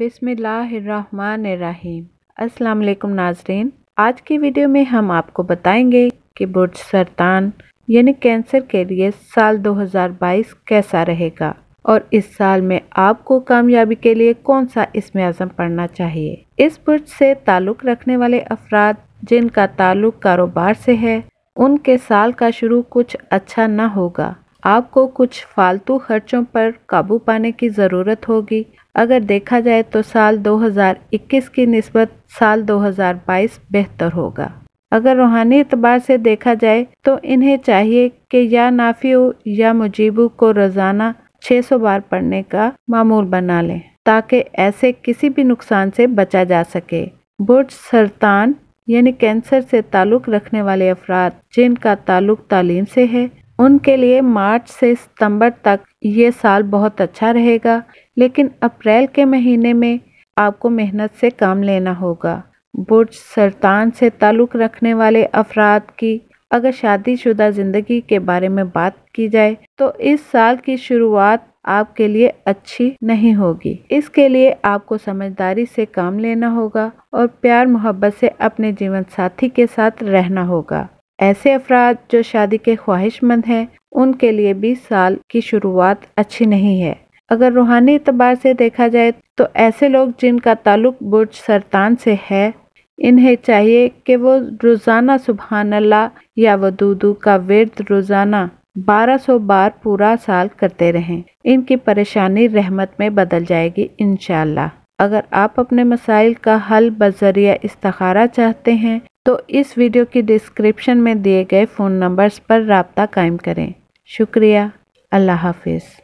बिसमीम अस्सलाम नाजरीन आज की वीडियो में हम आपको बताएंगे कि बुर्ज सरतान यानी कैंसर के लिए साल 2022 कैसा रहेगा और इस साल में आपको कामयाबी के लिए कौन सा इसमें आज़म पढ़ना चाहिए इस बुर्ज से ताल्लुक़ रखने वाले अफराद जिनका ताल्लुक़ कारोबार से है उनके साल का शुरू कुछ अच्छा न होगा आपको कुछ फालतू खर्चों पर काबू पाने की ज़रूरत होगी अगर देखा जाए तो साल 2021 की नस्बत साल 2022 बेहतर होगा अगर रूहानी अतबार से देखा जाए तो इन्हें चाहिए कि या नाफियो या मुजीबू को रोज़ाना 600 बार पढ़ने का मामूल बना लें ताकि ऐसे किसी भी नुकसान से बचा जा सके बुर्ज सरतान यानी कैंसर से ताल्लुक़ रखने वाले अफराद जिनका ताल्लुक तालीम से है उनके लिए मार्च से सितंबर तक ये साल बहुत अच्छा रहेगा लेकिन अप्रैल के महीने में आपको मेहनत से काम लेना होगा बुर्ज सरतान से ताल्लुक़ रखने वाले अफराद की अगर शादीशुदा ज़िंदगी के बारे में बात की जाए तो इस साल की शुरुआत आपके लिए अच्छी नहीं होगी इसके लिए आपको समझदारी से काम लेना होगा और प्यार मोहब्बत से अपने जीवन साथी के साथ रहना होगा ऐसे अफराद जो शादी के ख्वाहिशमंद हैं उनके लिए 20 साल की शुरुआत अच्छी नहीं है अगर रूहानी अतबार से देखा जाए तो ऐसे लोग जिनका ताल्लुक बुर्ज सरतान से है इन्हें चाहिए कि वो रोज़ाना सुबहानल्ला या वदूदू का विरद रोज़ाना 1200 बार पूरा साल करते रहें इनकी परेशानी रहमत में बदल जाएगी इन अगर आप अपने मसाइल का हल बजरिया इस्तखारा चाहते हैं तो इस वीडियो की डिस्क्रिप्शन में दिए गए फ़ोन नंबर्स पर रबता कायम करें शुक्रिया अल्लाह हाफिज़